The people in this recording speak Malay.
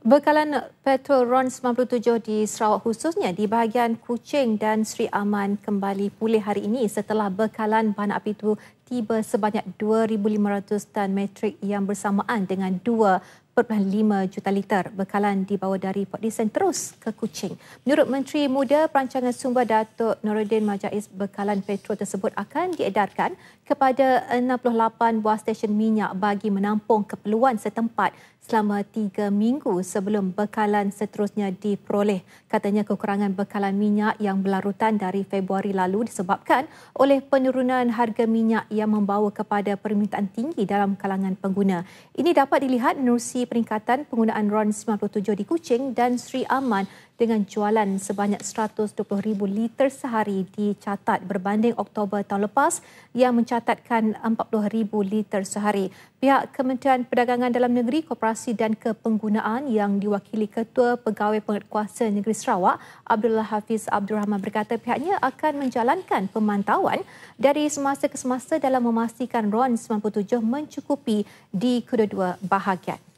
Bekalan petrol RON97 di Sarawak khususnya di bahagian Kuching dan Sri Aman kembali pulih hari ini setelah bekalan bahan api itu tiba sebanyak 2,500 tan metrik yang bersamaan dengan dua 4.5 juta liter bekalan dibawa dari Port Dickson terus ke Kuching. Menurut Menteri Muda Perancangan Sumber Datuk Noruddin Majais, bekalan petrol tersebut akan diedarkan kepada 68 buah stesen minyak bagi menampung keperluan setempat selama 3 minggu sebelum bekalan seterusnya diperoleh. Katanya kekurangan bekalan minyak yang berlarutan dari Februari lalu disebabkan oleh penurunan harga minyak yang membawa kepada permintaan tinggi dalam kalangan pengguna. Ini dapat dilihat menerusi peringkatan penggunaan RON 97 di Kuching dan Sri Aman dengan jualan sebanyak 120,000 liter sehari dicatat berbanding Oktober tahun lepas yang mencatatkan 40,000 liter sehari. Pihak Kementerian Perdagangan Dalam Negeri, Koperasi dan Kepenggunaan yang diwakili Ketua Pegawai Pengetkuasa Negeri Sarawak, Abdullah Hafiz Abdul Rahman berkata pihaknya akan menjalankan pemantauan dari semasa ke semasa dalam memastikan RON 97 mencukupi di kedua-dua bahagian.